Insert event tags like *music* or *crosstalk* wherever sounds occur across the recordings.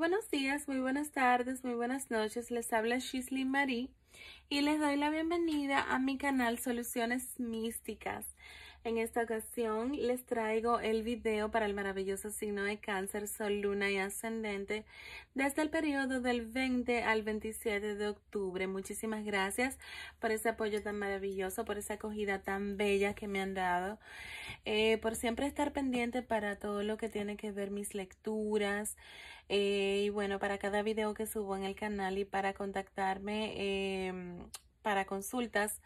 buenos días, muy buenas tardes, muy buenas noches. Les habla Shisley Marie y les doy la bienvenida a mi canal Soluciones Místicas. En esta ocasión les traigo el video para el maravilloso signo de cáncer, sol, luna y ascendente desde el periodo del 20 al 27 de octubre. Muchísimas gracias por ese apoyo tan maravilloso, por esa acogida tan bella que me han dado, eh, por siempre estar pendiente para todo lo que tiene que ver mis lecturas eh, y bueno, para cada video que subo en el canal y para contactarme em, para consultas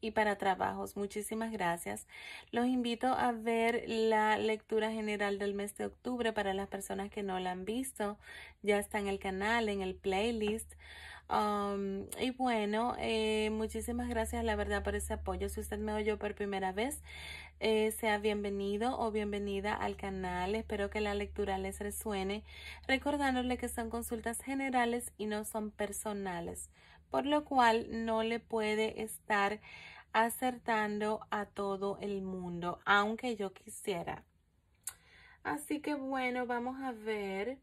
y para trabajos. Muchísimas gracias. Los invito a ver la lectura general del mes de octubre para las personas que no la han visto. Ya está en el canal, en el playlist. Um, y bueno, eh, muchísimas gracias la verdad por ese apoyo. Si usted me oyó por primera vez, eh, sea bienvenido o bienvenida al canal. Espero que la lectura les resuene, recordándole que son consultas generales y no son personales, por lo cual no le puede estar acertando a todo el mundo, aunque yo quisiera. Así que bueno, vamos a ver.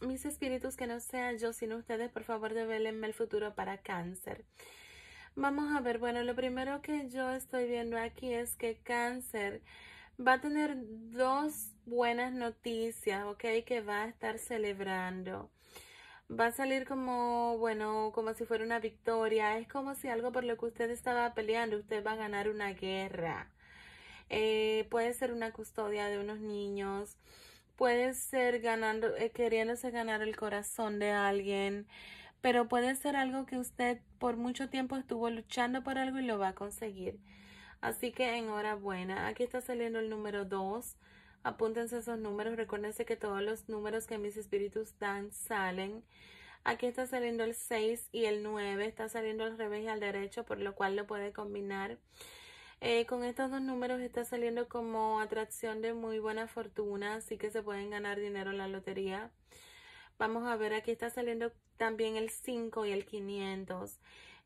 Mis espíritus, que no sea yo sino ustedes, por favor, develenme el futuro para cáncer. Vamos a ver, bueno, lo primero que yo estoy viendo aquí es que cáncer va a tener dos buenas noticias, ¿ok? Que va a estar celebrando va a salir como, bueno, como si fuera una victoria. Es como si algo por lo que usted estaba peleando, usted va a ganar una guerra. Eh, puede ser una custodia de unos niños. Puede ser ganando, eh, queriéndose ganar el corazón de alguien. Pero puede ser algo que usted por mucho tiempo estuvo luchando por algo y lo va a conseguir. Así que enhorabuena. Aquí está saliendo el número dos Apúntense esos números. Recuérdense que todos los números que mis espíritus dan salen. Aquí está saliendo el 6 y el 9. Está saliendo al revés y al derecho, por lo cual lo puede combinar. Eh, con estos dos números está saliendo como atracción de muy buena fortuna, así que se pueden ganar dinero en la lotería. Vamos a ver, aquí está saliendo también el 5 y el 500.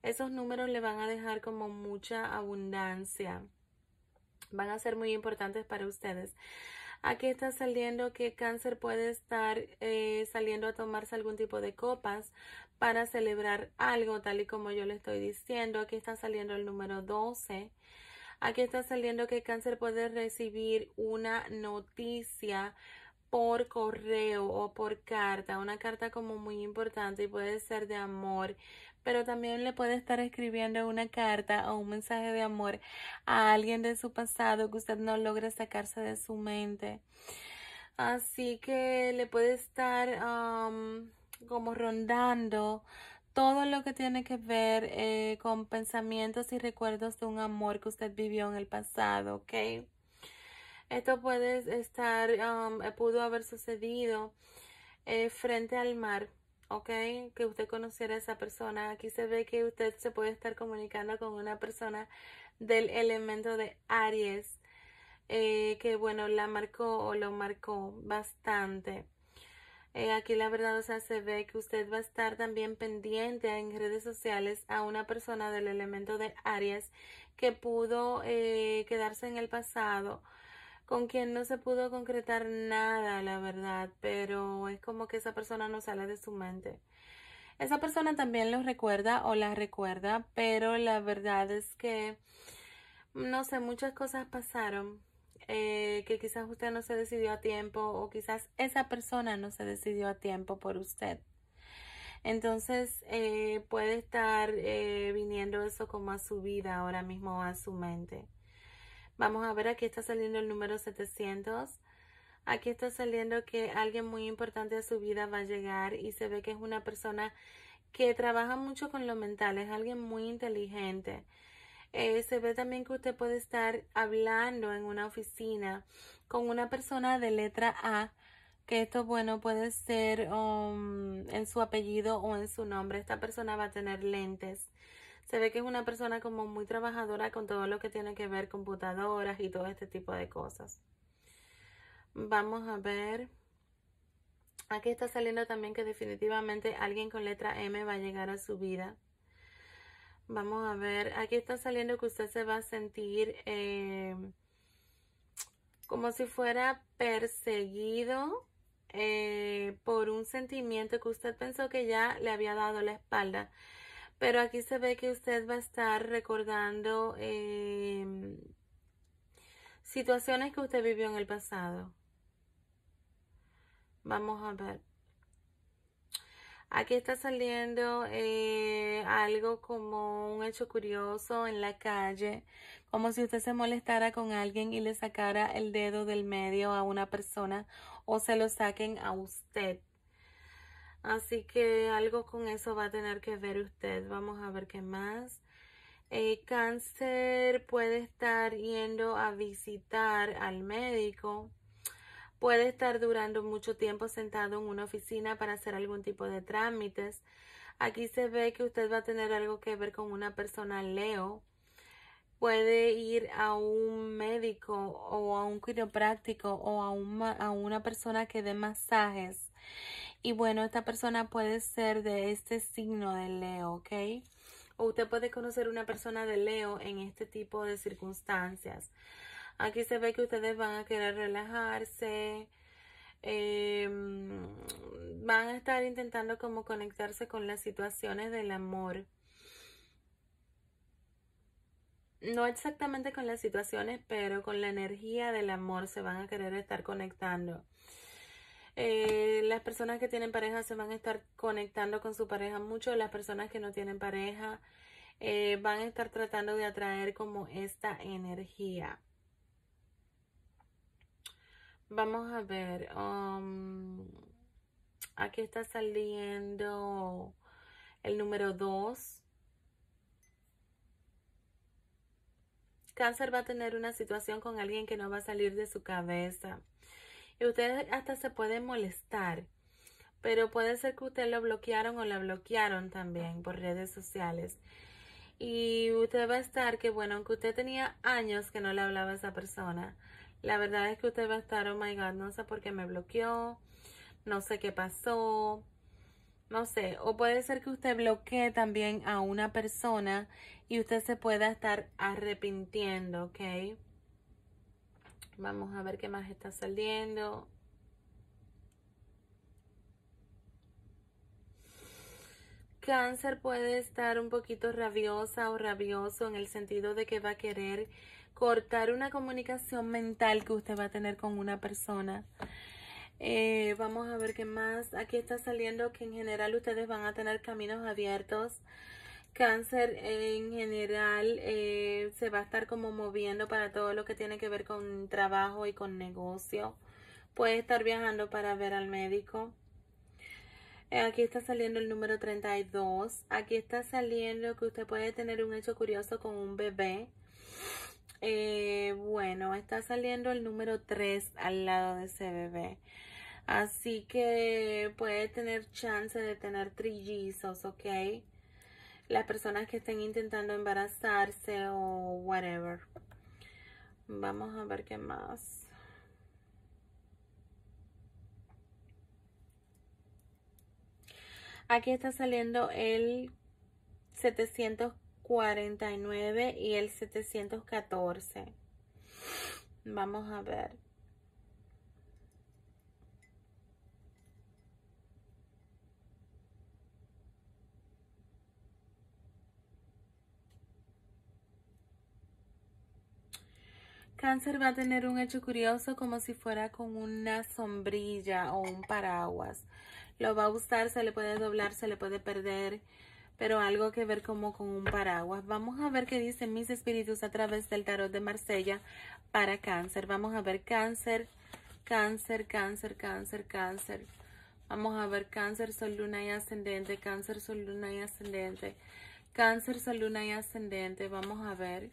Esos números le van a dejar como mucha abundancia. Van a ser muy importantes para ustedes. Aquí está saliendo que cáncer puede estar eh, saliendo a tomarse algún tipo de copas para celebrar algo, tal y como yo le estoy diciendo. Aquí está saliendo el número 12. Aquí está saliendo que cáncer puede recibir una noticia por correo o por carta, una carta como muy importante y puede ser de amor, pero también le puede estar escribiendo una carta o un mensaje de amor a alguien de su pasado que usted no logra sacarse de su mente. Así que le puede estar como rondando todo lo que tiene que ver eh, con pensamientos y recuerdos de un amor que usted vivió en el pasado, ¿ok? Esto puede estar, pudo haber sucedido eh, frente al mar ¿ok? Que usted conociera a esa persona. Aquí se ve que usted se puede estar comunicando con una persona del elemento de Aries, eh, que bueno, la marcó o lo marcó bastante. Eh, aquí la verdad, o sea, se ve que usted va a estar también pendiente en redes sociales a una persona del elemento de Aries que pudo eh, quedarse en el pasado con quien no se pudo concretar nada, la verdad, pero es como que esa persona no sale de su mente. Esa persona también lo recuerda o la recuerda, pero la verdad es que, no sé, muchas cosas pasaron eh, que quizás usted no se decidió a tiempo o quizás esa persona no se decidió a tiempo por usted. Entonces eh, puede estar eh, viniendo eso como a su vida ahora mismo, a su mente. Vamos a ver, aquí está saliendo el número 700. Aquí está saliendo que alguien muy importante de su vida va a llegar y se ve que es una persona que trabaja mucho con lo mental, es alguien muy inteligente. Eh, se ve también que usted puede estar hablando en una oficina con una persona de letra A, que esto, bueno, puede ser um, en su apellido o en su nombre. Esta persona va a tener lentes. Se ve que es una persona como muy trabajadora con todo lo que tiene que ver computadoras y todo este tipo de cosas. Vamos a ver. Aquí está saliendo también que definitivamente alguien con letra M va a llegar a su vida. Vamos a ver, aquí está saliendo que usted se va a sentir eh, como si fuera perseguido eh, por un sentimiento que usted pensó que ya le había dado la espalda pero aquí se ve que usted va a estar recordando em, situaciones que usted vivió en el pasado. Vamos a ver. Aquí está saliendo eh, algo como un hecho curioso en la calle, como si usted se molestara con alguien y le sacara el dedo del medio a una persona o se lo saquen a usted. Así que algo con eso va a tener que ver usted. Vamos a ver qué más. Eh, cáncer puede estar yendo a visitar al médico. Puede estar durando mucho tiempo sentado en una oficina para hacer algún tipo de trámites. Aquí se ve que usted va a tener algo que ver con una persona Leo. Puede ir a un médico o a un quiropráctico o a, a una persona que dé masajes. Y bueno, esta persona puede ser de este signo de Leo, ¿ok? O usted puede conocer una persona de Leo en este tipo de circunstancias. Aquí se ve que ustedes van a querer relajarse. Em, van a estar intentando como conectarse con las situaciones del amor. No exactamente con las situaciones, pero con la energía del amor se van a querer estar conectando. Eh, las personas que tienen pareja se van a estar conectando con su pareja mucho. Las personas que no tienen pareja eh, van a estar tratando de atraer como esta energía. Vamos a ver. Um, aquí está saliendo el número 2. Cáncer va a tener una situación con alguien que no va a salir de su cabeza. Y ustedes hasta se pueden molestar. Pero puede ser que usted lo bloquearon o la bloquearon también por redes sociales. Y usted va a estar que, bueno, aunque usted tenía años que no le hablaba a esa persona, la verdad es que usted va a estar, oh my God, no sé por qué me bloqueó, no sé qué pasó, no sé. O puede ser que usted bloquee también a una persona y usted se pueda estar arrepintiendo, ¿ok? Vamos a ver qué más está saliendo. Cáncer puede estar un poquito rabiosa o rabioso en el sentido de que va a querer cortar una comunicación mental que usted va a tener con una persona. Eh, vamos a ver qué más. Aquí está saliendo que en general ustedes van a tener caminos abiertos cáncer en general eh, se va a estar como moviendo para todo lo que tiene que ver con trabajo y con negocio. Puede estar viajando para ver al médico. Eh, aquí está saliendo el número 32. Aquí está saliendo que usted puede tener un hecho curioso con un bebé. Eh, bueno, está saliendo el número 3 al lado de ese bebé. Así que puede tener chance de tener trillizos, ¿ok? las personas que estén intentando embarazarse o whatever. Vamos a ver qué más. Aquí está saliendo el 749 y el 714. Vamos a ver. Cáncer va a tener un hecho curioso como si fuera con una sombrilla o un paraguas. Lo va a gustar, se le puede doblar, se le puede perder, pero algo que ver como con un paraguas. Vamos a ver qué dicen mis espíritus a través del tarot de Marsella para cáncer. Vamos a ver cáncer, cáncer, cáncer, cáncer, cáncer. Vamos a ver cáncer, sol, luna y ascendente, cáncer, sol, luna y ascendente, cáncer, sol, luna y ascendente. Vamos a ver.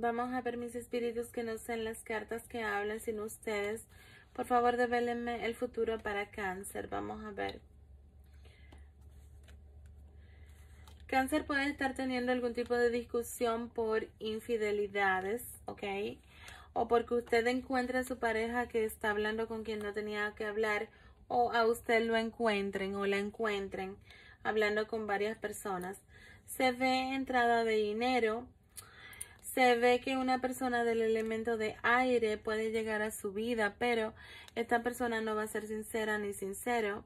Vamos a ver mis espíritus que no sean las cartas que hablan, sin ustedes. Por favor, develenme el futuro para cáncer. Vamos a ver. Cáncer puede estar teniendo algún tipo de discusión por infidelidades, ¿ok? O porque usted encuentra a su pareja que está hablando con quien no tenía que hablar, o a usted lo encuentren o la encuentren hablando con varias personas. Se ve entrada de dinero, se ve que una persona del elemento de aire puede llegar a su vida, pero esta persona no va a ser sincera ni sincero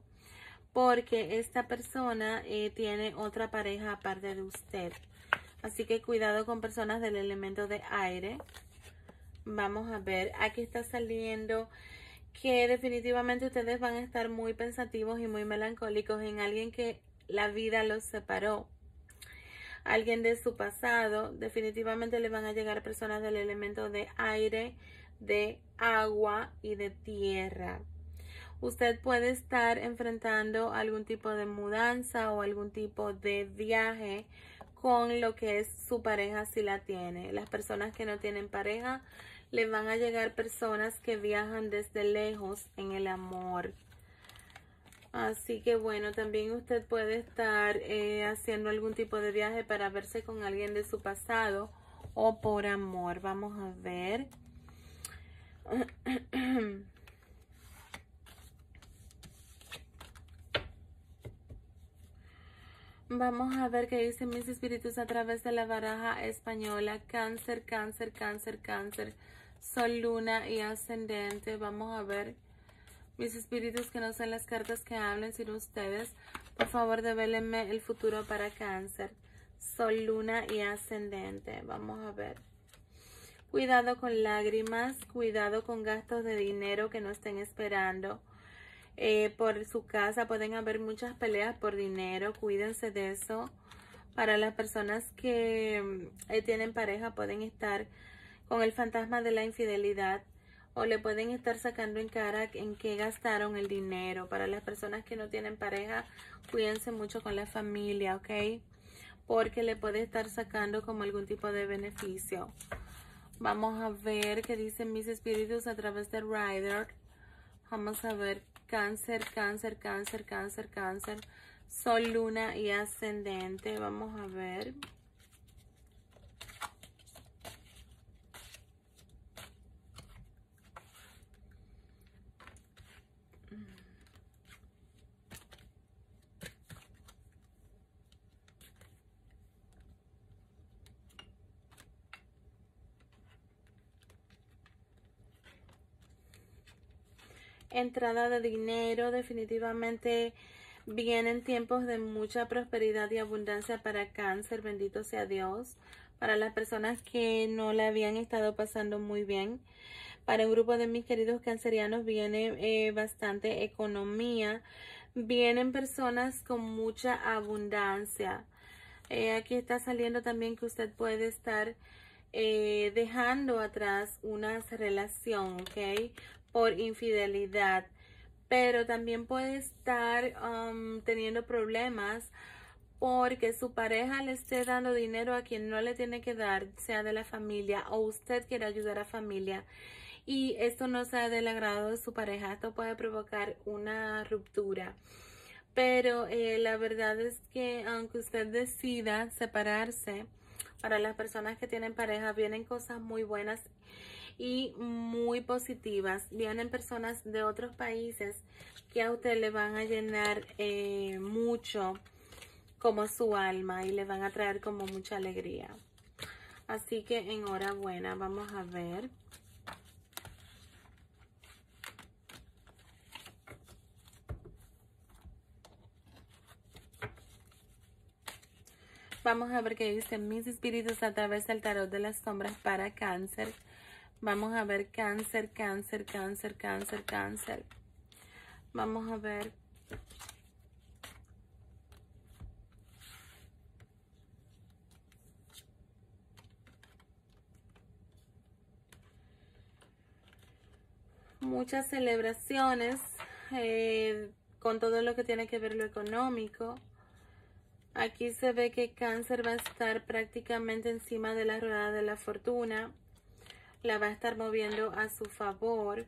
porque esta persona eh, tiene otra pareja aparte de usted. Así que cuidado con personas del elemento de aire. Vamos a ver, aquí está saliendo que definitivamente ustedes van a estar muy pensativos y muy melancólicos en alguien que la vida los separó alguien de su pasado, definitivamente le van a llegar personas del elemento de aire, de agua y de tierra. Usted puede estar enfrentando algún tipo de mudanza o algún tipo de viaje con lo que es su pareja si la tiene. Las personas que no tienen pareja le van a llegar personas que viajan desde lejos en el amor. Así que bueno, también usted puede estar eh, haciendo algún tipo de viaje para verse con alguien de su pasado o por amor. Vamos a ver. *clears throat* Vamos a ver qué dicen mis espíritus a través de la baraja española. Cáncer, cáncer, cáncer, cáncer. Sol, luna y ascendente. Vamos a ver. Mis espíritus que no sean las cartas que hablen, sino ustedes, por favor develenme el futuro para cáncer. Sol, luna y ascendente. Vamos a ver. Cuidado con lágrimas, cuidado con gastos de dinero que no estén esperando. Eh, por su casa pueden haber muchas peleas por dinero, cuídense de eso. Para las personas que eh, tienen pareja pueden estar con el fantasma de la infidelidad o le pueden estar sacando en cara en qué gastaron el dinero. Para las personas que no tienen pareja, cuídense mucho con la familia, ¿ok? Porque le puede estar sacando como algún tipo de beneficio. Vamos a ver qué dicen mis espíritus a través de Rider. Vamos a ver cáncer, cáncer, cáncer, cáncer, cáncer. Sol, luna y ascendente. Vamos a ver. entrada de dinero. Definitivamente vienen tiempos de mucha prosperidad y abundancia para cáncer. Bendito sea Dios. Para las personas que no la habían estado pasando muy bien. Para el grupo de mis queridos cancerianos viene eh, bastante economía. Vienen personas con mucha abundancia. Eh, aquí está saliendo también que usted puede estar eh, dejando atrás una relación, ¿ok? por infidelidad, pero también puede estar um, teniendo problemas porque su pareja le esté dando dinero a quien no le tiene que dar, sea de la familia o usted quiere ayudar a familia y esto no sea del agrado de su pareja, esto puede provocar una ruptura. Pero eh, la verdad es que aunque usted decida separarse, para las personas que tienen pareja vienen cosas muy buenas y muy positivas. Vienen personas de otros países que a usted le van a llenar eh, mucho como su alma y le van a traer como mucha alegría. Así que enhorabuena, vamos a ver. Vamos a ver qué dicen mis espíritus a través del tarot de las sombras para cáncer. Vamos a ver cáncer, cáncer, cáncer, cáncer, cáncer. Vamos a ver. Muchas celebraciones eh, con todo lo que tiene que ver lo económico. Aquí se ve que cáncer va a estar prácticamente encima de la rueda de la fortuna la va a estar moviendo a su favor.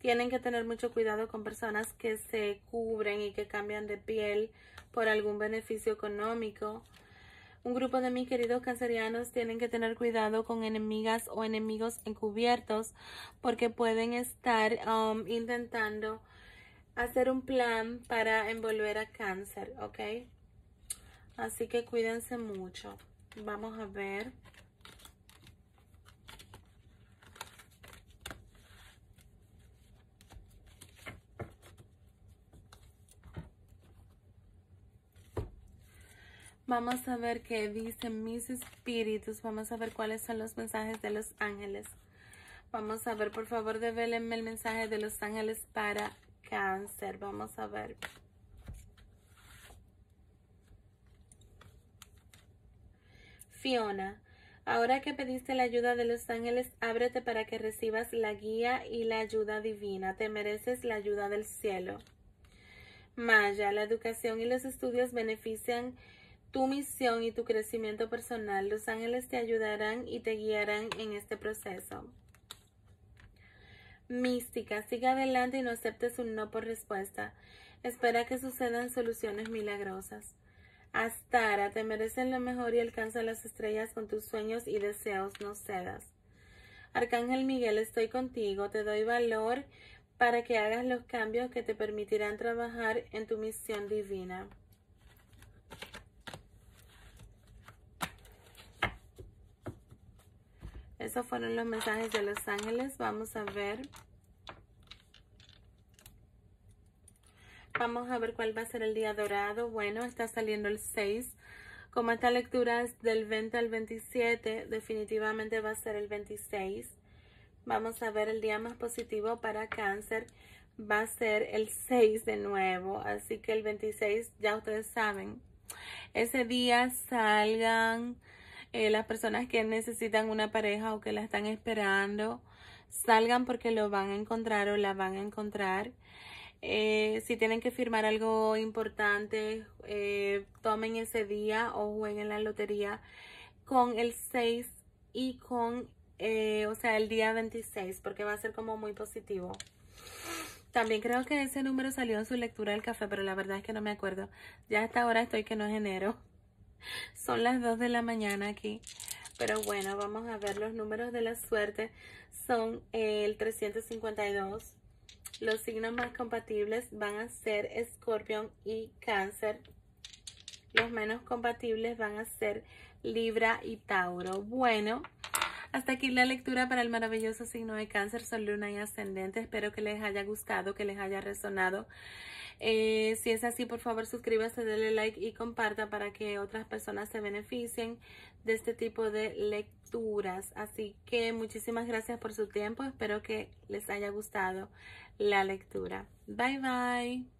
Tienen que tener mucho cuidado con personas que se cubren y que cambian de piel por algún beneficio económico. Un grupo de mis queridos cancerianos tienen que tener cuidado con enemigas o enemigos encubiertos porque pueden estar um, intentando hacer un plan para envolver a cáncer, ¿ok? Así que cuídense mucho. Vamos a ver. Vamos a ver qué dicen mis espíritus. Vamos a ver cuáles son los mensajes de los ángeles. Vamos a ver, por favor, develenme el mensaje de los ángeles para cáncer. Vamos a ver. Fiona, ahora que pediste la ayuda de los ángeles, ábrete para que recibas la guía y la ayuda divina. Te mereces la ayuda del cielo. Maya, la educación y los estudios benefician tu misión y tu crecimiento personal. Los ángeles te ayudarán y te guiarán en este proceso. Mística, sigue adelante y no aceptes un no por respuesta. Espera que sucedan soluciones milagrosas. Astara, te merecen lo mejor y alcanza las estrellas con tus sueños y deseos, no cedas. Arcángel Miguel, estoy contigo, te doy valor para que hagas los cambios que te permitirán trabajar en tu misión divina. esos fueron los mensajes de los ángeles. Vamos a ver. Vamos a ver cuál va a ser el día dorado. Bueno, está saliendo el 6. Como esta lectura es del 20 al 27, definitivamente va a ser el 26. Vamos a ver el día más positivo para cáncer. Va a ser el 6 de nuevo. Así que el 26, ya ustedes saben. Ese día salgan eh, las personas que necesitan una pareja o que la están esperando, salgan porque lo van a encontrar o la van a encontrar. Eh, si tienen que firmar algo importante, eh, tomen ese día o jueguen la lotería con el 6 y con, o sea, el día 26, porque va a ser como muy positivo. También creo que ese número salió en su lectura del café, pero la verdad es que no me acuerdo. Ya hasta ahora estoy que no es enero. *laughs* Son las 2 de la mañana aquí. Pero bueno, vamos a ver los números de la suerte. Son el 352. Los signos más compatibles van a ser Escorpión y Cáncer. Los menos compatibles van a ser Libra y Tauro. Bueno, hasta aquí la lectura para el maravilloso signo de Cáncer, Son Luna y Ascendente. Espero que les haya gustado, que les haya resonado. Eh, si es así, por favor suscríbase, denle like y comparta para que otras personas se beneficien de este tipo de lecturas. Así que muchísimas gracias por su tiempo. Espero que les haya gustado la lectura. Bye bye.